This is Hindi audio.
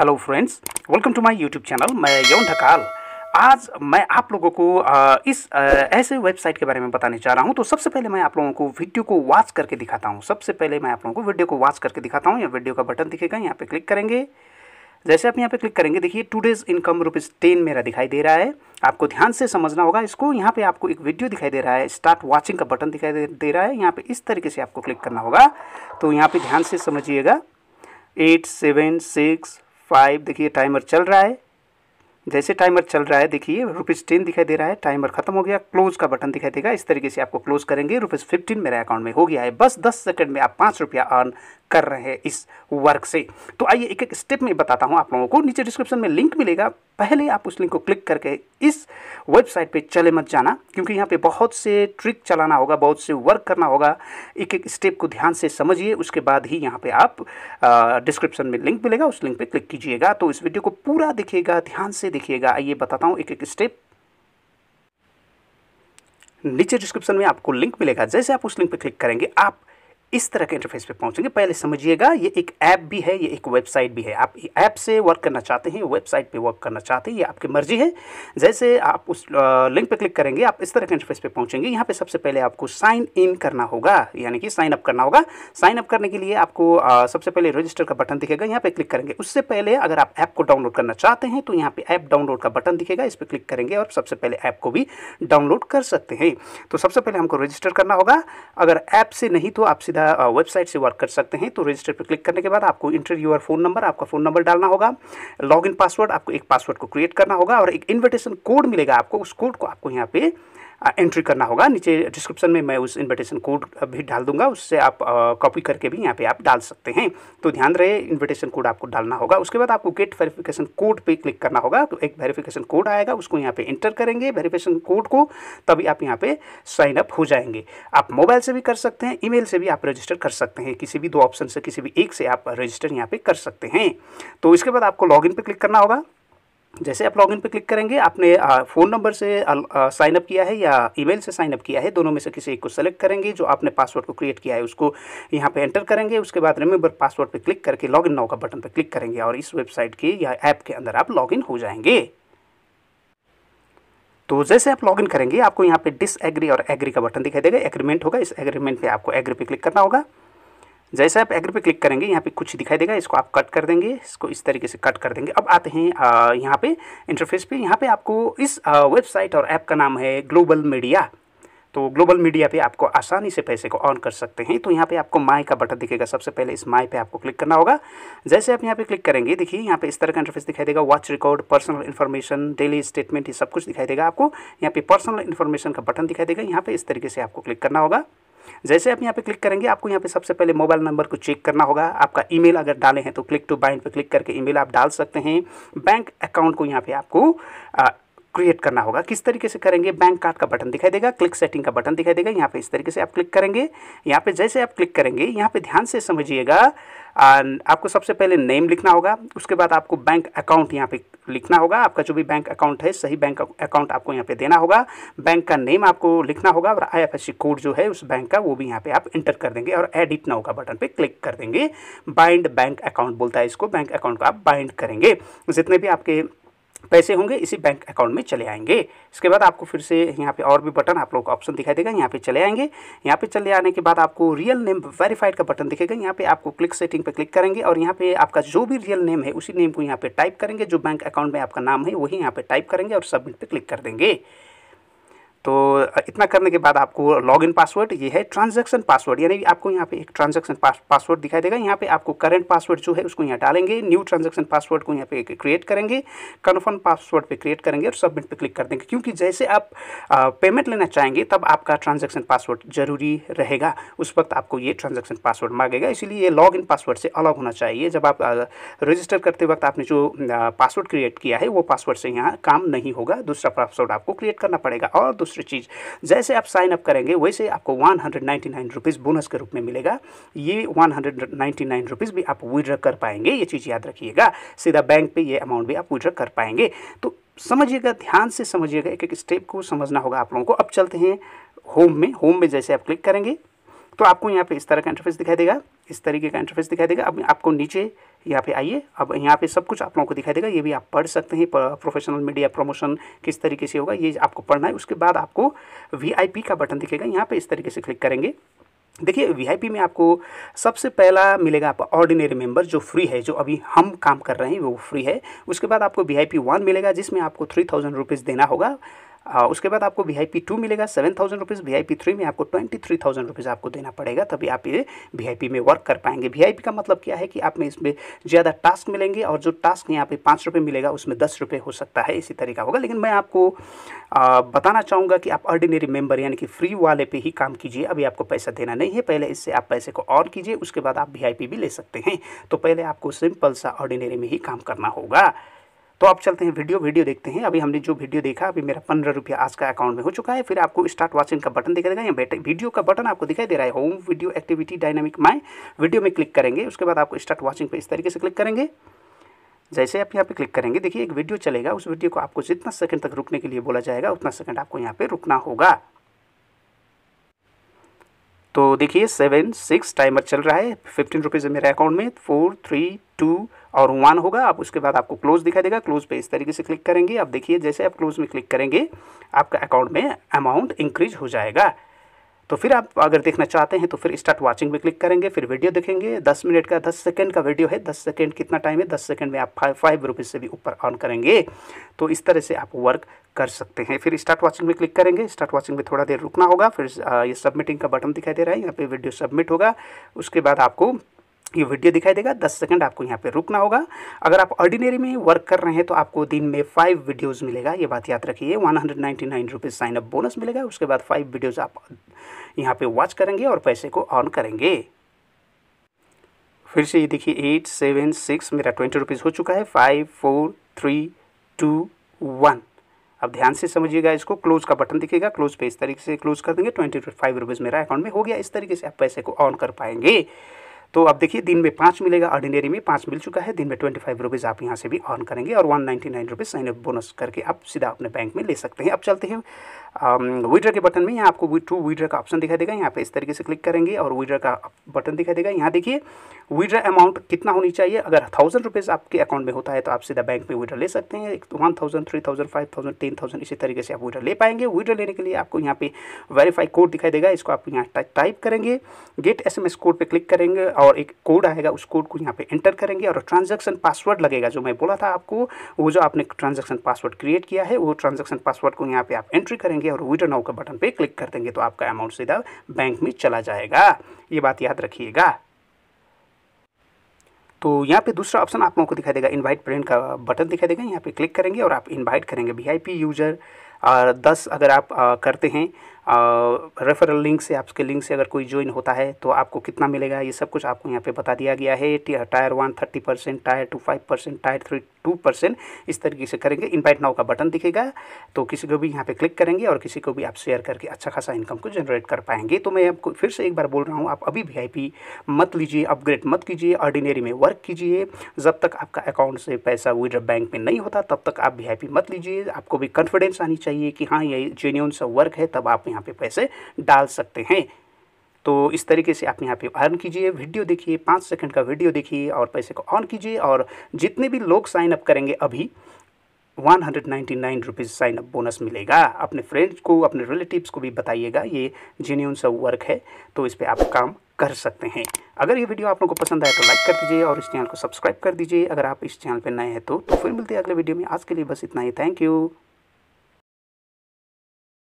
hello friends welcome to my YouTube channel मैं यौन ढकाल आज मैं आप लोगों को इस ऐसे वेबसाइट के बारे में बताने जा रहा हूं तो सबसे पहले मैं आप लोगों को वीडियो को वॉच करके दिखाता हूं सबसे पहले मैं आप लोगों को वीडियो को वॉच करके दिखाता हूं या वीडियो का बटन दिखेगा यहाँ पर क्लिक करेंगे जैसे आप यहाँ पे क्लिक करेंगे देखिए two days income rupees ten मेरा दिखाई दे रहा है आपको ध्यान से समझना होगा इसको यहाँ पे आपको एक वीडियो दिखाई दे रहा है स्टार्ट वाचिंग का बटन दिखाई दे रहा है यहाँ पे इस तरीके से आपको क्लिक करना होगा तो यहाँ पे ध्यान से समझिएगा एट सेवन सिक्स फाइव देखिए टाइमर चल रहा है जैसे टाइमर चल रहा है देखिए रुपीज़ टेन दिखाई दे रहा है टाइमर खत्म हो गया क्लोज का बटन दिखाई देगा इस तरीके से आपको क्लोज करेंगे रुपीज़ फिफ्टीन मेरे अकाउंट में हो गया है बस दस सेकंड में आप पाँच रुपया अर्न कर रहे हैं इस वर्क से तो आइए एक एक स्टेप में बताता हूँ आप लोगों को नीचे डिस्क्रिप्शन में लिंक मिलेगा पहले आप उस लिंक को क्लिक करके इस वेबसाइट पे चले मत जाना क्योंकि यहाँ पे बहुत से ट्रिक चलाना होगा बहुत से वर्क करना होगा एक एक स्टेप को ध्यान से समझिए उसके बाद ही यहाँ पे आप डिस्क्रिप्शन में लिंक मिलेगा उस लिंक पे क्लिक कीजिएगा तो इस वीडियो को पूरा देखिएगा ध्यान से देखिएगा आइए बताता हूँ एक एक स्टेप नीचे डिस्क्रिप्शन में आपको लिंक मिलेगा जैसे आप उस लिंक पर क्लिक करेंगे आप इस तरह के इंटरफेस पे पहुंचेंगे पहले समझिएगा ये एक ऐप भी है ये एक वेबसाइट भी है आप ऐप से वर्क करना चाहते हैं वेबसाइट पे वर्क करना चाहते हैं ये आपकी मर्जी है जैसे आप उस लिंक पे क्लिक करेंगे आप इस तरह के इंटरफेस पे पहुंचेंगे यहाँ पे सबसे पहले आपको साइन इन करना होगा यानी कि साइन अप करना होगा साइन अप करने के लिए आपको सबसे पहले रजिस्टर का बटन दिखेगा यहाँ पर क्लिक करेंगे उससे पहले अगर आप ऐप को डाउनलोड करना चाहते हैं तो यहाँ पर ऐप डाउनलोड का बटन दिखेगा इस पर क्लिक करेंगे और सबसे पहले ऐप को भी डाउनलोड कर सकते हैं तो सबसे पहले हमको रजिस्टर करना होगा अगर ऐप से नहीं तो आप सीधा सीधा वेबसाइट से वर्क कर सकते हैं तो रजिस्टर पर क्लिक करने के बाद आपको इंटर यूर फोन नंबर आपका फ़ोन नंबर डालना होगा लॉग पासवर्ड आपको एक पासवर्ड को क्रिएट करना होगा और एक इन्विटेशन कोड मिलेगा आपको उस कोड को आपको यहाँ पे एंट्री करना होगा नीचे डिस्क्रिप्शन में मैं उस इन्विटेशन कोड भी डाल दूंगा उससे आप कॉपी करके भी यहाँ पे आप डाल सकते हैं तो ध्यान रहे इन्विटेशन कोड आपको डालना होगा उसके बाद आपको गेट वेरिफिकेशन कोड पे क्लिक करना होगा तो एक वेरिफिकेशन कोड आएगा उसको यहाँ पे इंटर करेंगे वेरिफिकेशन कोड को तभी आप यहाँ पे साइन अप हो जाएंगे आप मोबाइल से भी कर सकते हैं ई से भी आप रजिस्टर कर सकते हैं किसी भी दो ऑप्शन से किसी भी एक से आप रजिस्टर यहाँ पे कर सकते हैं तो इसके बाद आपको इन पर क्लिक करना होगा जैसे आप लॉगिन पर क्लिक करेंगे आपने फ़ोन नंबर से साइनअप किया है या ईमेल से साइनअप किया है दोनों में से किसी एक को सेलेक्ट करेंगे जो आपने पासवर्ड को क्रिएट किया है उसको यहाँ पे एंटर करेंगे उसके बाद रिमेंबर पासवर्ड पे क्लिक करके लॉगिन नाउ का बटन पर क्लिक करेंगे और इस वेबसाइट के या ऐप के अंदर आप लॉगिन हो जाएंगे तो जैसे आप लॉगिन करेंगे आपको यहाँ पे डिसएग्री और एग्री का बटन दिखाई देगा एग्रीमेंट होगा इस एग्रीमेंट पे आपको एग्री पे क्लिक करना होगा जैसे आप एग्री पे क्लिक करेंगे यहाँ पे कुछ दिखाई देगा इसको आप कट कर देंगे इसको इस तरीके से कट कर देंगे अब आते हैं यहाँ पे इंटरफेस पे यहाँ पे आपको इस वेबसाइट और ऐप का नाम है ग्लोबल मीडिया तो ग्लोबल मीडिया पे आपको आसानी से पैसे को ऑन कर सकते हैं तो यहाँ पे आपको माई का बटन दिखेगा सबसे पहले इस माई पे आपको क्लिक करना होगा जैसे आप यहाँ पे क्लिक करेंगे देखिए यहाँ पे इस तरह का इंटरफेस दिखाई देगा watch record personal information daily statement ये सब कुछ दिखाई देगा आपको यहाँ पे पर्सनल इन्फॉर्मेशन का बटन दिखाई देगा यहाँ पे इस तरीके से आपको क्लिक करना होगा जैसे आप यहाँ पे क्लिक करेंगे आपको यहाँ पे सबसे पहले मोबाइल नंबर को चेक करना होगा आपका ईमेल अगर डाले हैं तो क्लिक टू बाइंड पे क्लिक करके ईमेल आप डाल सकते हैं बैंक अकाउंट को यहाँ पे आपको क्रिएट करना होगा किस तरीके से करेंगे बैंक कार्ड का बटन दिखाई देगा क्लिक सेटिंग का बटन दिखाई देगा यहाँ पे इस तरीके से आप क्लिक करेंगे यहाँ पे जैसे आप क्लिक करेंगे यहाँ पे ध्यान से समझिएगा आपको सबसे पहले नेम लिखना होगा उसके बाद आपको बैंक अकाउंट यहाँ पे लिखना होगा आपका जो भी बैंक अकाउंट है सही बैंक अकाउंट आपको यहाँ पे देना होगा बैंक का नेम आपको लिखना होगा और आई कोड जो है उस बैंक का वो भी यहाँ पे आप इंटर कर देंगे और एडिट ना होगा बटन पे क्लिक कर देंगे बाइंड बैंक अकाउंट बोलता है इसको बैंक अकाउंट को आप बाइंड करेंगे जितने भी आपके पैसे होंगे इसी बैंक अकाउंट में चले आएंगे इसके बाद आपको फिर से यहाँ पे और भी बटन आप लोग ऑप्शन दिखाई देगा यहाँ पे चले आएंगे यहाँ पे चले आने के बाद आपको रियल नेम वेरीफाइड का बटन दिखेगा यहाँ पे आपको क्लिक सेटिंग पे क्लिक करेंगे और यहाँ पे आपका जो भी रियल नेम है उसी नेम को यहाँ पे टाइप करेंगे जो बैंक अकाउंट में आपका नाम है वही यहाँ पे टाइप करेंगे और सबमिट पर क्लिक कर देंगे तो इतना करने के बाद आपको लॉग इन पासवर्ड ये है ट्रांजैक्शन पासवर्ड यानी आपको यहाँ पे एक ट्रांजैक्शन पासवर्ड दिखाई देगा यहाँ पे आपको करंट पासवर्ड जो है उसको यहाँ डालेंगे न्यू ट्रांजैक्शन पासवर्ड को यहाँ पे क्रिएट करेंगे कन्फर्म पासवर्ड पे क्रिएट करेंगे और सबमिट पे क्लिक कर देंगे क्योंकि जैसे आप पेमेंट लेना चाहेंगे तब आपका ट्रांजेक्शन पासवर्ड जरूरी रहेगा उस वक्त आपको ये ट्रांजेक्शन पासवर्ड मांगेगा इसीलिए ये लॉग इन पासवर्ड से अलग होना चाहिए जब आप रजिस्टर करते वक्त आपने जो पासवर्ड क्रिएट किया है वो पासवर्ड से यहाँ काम नहीं होगा दूसरा पासवर्ड आपको क्रिएट करना पड़ेगा और दूसरी चीज़ जैसे आप साइन अप करेंगे वैसे आपको वन हंड्रेड बोनस के रूप में मिलेगा ये वन हंड्रेड भी आप विड्रॉ कर पाएंगे ये चीज़ याद रखिएगा सीधा बैंक पे ये अमाउंट भी आप विड्रॉ कर पाएंगे तो समझिएगा ध्यान से समझिएगा एक एक स्टेप को समझना होगा आप लोगों को अब चलते हैं होम में होम में जैसे आप क्लिक करेंगे तो आपको यहाँ पे इस तरह का इंटरफेस दिखाई देगा इस तरीके का इंटरफेस दिखाई देगा अब आपको नीचे यहाँ पे आइए अब यहाँ पे सब कुछ आप लोगों को दिखाई देगा ये भी आप पढ़ सकते हैं प्रोफेशनल मीडिया प्रमोशन किस तरीके से होगा ये आपको पढ़ना है उसके बाद आपको वी का बटन दिखेगा यहाँ पर इस तरीके से क्लिक करेंगे देखिए वीआईपी में आपको सबसे पहला मिलेगा आप ऑर्डिनरी मेंबर जो फ्री है जो अभी हम काम कर रहे हैं वो फ्री है उसके बाद आपको वीआईपी वन मिलेगा जिसमें आपको थ्री थाउजेंड रुपीज़ देना होगा आ, उसके बाद आपको वी आई पी टू मिलेगा seven thousand rupees V I P three में आपको ट्वेंटी थ्री थाउजेंड रुपीज़ आपको देना पड़ेगा तभी आप ये वी आई पी में वर्क कर पाएंगे वी आई पी का मतलब क्या है कि आप में इसमें ज़्यादा टास्क मिलेंगे और जो टास्क यहाँ पे पाँच रुपये मिलेगा उसमें दस रुपये हो सकता है इसी तरीका होगा लेकिन मैं आपको आ, बताना चाहूँगा कि आप ऑर्डिनरी मेम्बर यानी कि फ्री वाले पे ही काम कीजिए अभी आपको पैसा देना नहीं है पहले इससे आप पैसे को ऑन कीजिए उसके बाद आप वी आई पी भी ले सकते हैं तो पहले आपको सिंपल सा ऑर्डिनरी में ही काम करना होगा तो आप चलते हैं वीडियो वीडियो देखते हैं अभी हमने जो वीडियो देखा अभी मेरा पंद्रह रुपया आज का अकाउंट में हो चुका है फिर आपको स्टार्ट वाचिंग का बटन दिखाई देगा या वीडियो का बटन आपको दिखाई दे रहा है home video activity dynamic my video में क्लिक करेंगे उसके बाद आपको स्टार्ट वाचिंग पर इस तरीके से क्लिक करेंगे जैसे आप यहाँ पे क्लिक करेंगे देखिए एक वीडियो चलेगा उस वीडियो को आपको जितना सेकंड तक रुकने के लिए बोला जाएगा उतना सेकंड आपको यहाँ पे रुकना होगा तो देखिए सेवन सिक्स टाइमर चल रहा है फिफ्टीन रुपीज़ मेरे अकाउंट में फोर थ्री टू और वन होगा आप उसके बाद आपको क्लोज दिखाई देगा क्लोज पे इस तरीके से क्लिक करेंगे आप देखिए जैसे आप क्लोज में क्लिक करेंगे आपका अकाउंट में अमाउंट इंक्रीज हो जाएगा तो फिर आप अगर देखना चाहते हैं तो फिर स्टार्ट वाचिंग में क्लिक करेंगे फिर वीडियो देखेंगे दस मिनट का दस सेकेंड का वीडियो है दस सेकेंड कितना टाइम है दस सेकेंड में आप फाइव फाइव रुपीज़ से भी ऊपर ऑन करेंगे तो इस तरह से आप वर्क कर सकते हैं फिर स्टार्ट वाचिंग में क्लिक करेंगे स्टार्ट वाचिंग में थोड़ा देर रुकना होगा फिर ये सबमिटिंग का बटन दिखाई दे रहा है यहाँ पर वीडियो सबमिट होगा उसके बाद आपको ये वीडियो दिखाई देगा दस सेकंड आपको यहाँ पे रुकना होगा अगर आप ऑर्डिनरी में वर्क कर रहे हैं तो आपको दिन में फाइव वीडियोस मिलेगा ये बात याद रखिए one hundred ninety nine rupees sign up bonus मिलेगा उसके बाद फाइव वीडियोस आप यहाँ पे वॉच करेंगे और पैसे को ऑन करेंगे फिर से ये देखिए एट सेवन सिक्स मेरा ट्वेंटी रुपीज़ हो चुका है five four three two one अब ध्यान से समझिएगा इसको क्लोज का बटन दिखेगा क्लोज पे इस तरीके से क्लोज कर देंगे ट्वेंटी फाइव रुपीज़ मेरा अकाउंट में हो गया इस तरीके से आप पैसे को ऑन कर पाएंगे तो अब देखिए दिन में पाँच मिलेगा ऑर्डिनरी में पाँच मिल चुका है दिन में ट्वेंटी फाइव रुपीज़ आप यहाँ से भी ऑन करेंगे और one ninety nine rupees sign up bonus करके आप सीधा अपने बैंक में ले सकते हैं अब चलते हैं विड्रा um, के बटन में यहाँ आपको टू विड्रा का ऑप्शन दिखाई देगा यहाँ पे इस तरीके से क्लिक करेंगे और विड्रा का बटन दिखाई देगा यहाँ देखिए विड्रा अमाउंट कितना होनी चाहिए अगर थाउजेंड रुपीज़ आपके अकाउंट में होता है तो आप सीधा बैंक में विड्रा ले सकते हैं one thousand three thousand five thousand ten thousand इसी तरीके से आप विड्रा ले पाएंगे विड्रा लेने के लिए आपको यहाँ पे वेरीफाई कोड दिखाई देगा इसको आप यहाँ टाइप करेंगे get S M S code पर क्लिक करेंगे और एक कोड आएगा उस कोड को यहाँ पे एंटर करेंगे और ट्रांजेक्शन पासवर्ड लगेगा जो मैं बोला था आपको वो जो आपने ट्रांजेक्शन पासवर्ड क्रिएट किया है वो ट्रांजेक्शन पासवर्ड को यहाँ पे आप एंट्री करेंगे करेंगे और विड्रॉ नाउ का बटन पे क्लिक कर देंगे तो आपका अमाउंट सीधा बैंक में चला जाएगा ये बात याद रखिएगा तो यहाँ पे दूसरा ऑप्शन आप लोगों को दिखाई देगा इनवाइट फ्रेंड का बटन दिखाई देगा यहाँ पे क्लिक करेंगे और आप इनवाइट करेंगे वी यूज़र और दस अगर आप करते हैं रेफरल लिंक से आपके लिंक से अगर कोई ज्वाइन होता है तो आपको कितना मिलेगा ये सब कुछ आपको यहाँ पे बता दिया गया है tier one thirty percent tier two five percent tier three two percent इस तरीके से करेंगे इनवाइट नाउ का बटन दिखेगा तो किसी को भी यहाँ पे क्लिक करेंगे और किसी को भी आप शेयर करके अच्छा खासा इनकम को जनरेट कर पाएंगे तो मैं आपको फिर से एक बार बोल रहा हूँ आप अभी वी मत लीजिए अपग्रेड मत कीजिए ऑर्डिनेरी में वर्क कीजिए जब तक आपका अकाउंट से पैसा विड्रॉ बैंक में नहीं होता तब तक आप वी मत लीजिए आपको भी कॉन्फिडेंस आनी चाहिए चाहिए कि हाँ ये जेन्यून सा वर्क है तब आप यहाँ पे पैसे डाल सकते हैं तो इस तरीके से आप यहाँ पे अर्न कीजिए वीडियो देखिए पाँच सेकंड का वीडियो देखिए और पैसे को ऑन कीजिए और जितने भी लोग साइन अप करेंगे अभी one hundred ninety nine rupees sign up bonus मिलेगा अपने फ्रेंड्स को अपने रिलेटिव्स को भी बताइएगा ये जेन्यून सा वर्क है तो इस पर आप काम कर सकते हैं अगर ये वीडियो आप लोगों को पसंद आए तो लाइक कर दीजिए और इस चैनल को सब्सक्राइब कर दीजिए अगर आप इस चैनल पर नए हैं तो, तो फिर मिलते हैं अगले वीडियो में आज के लिए बस इतना ही थैंक यू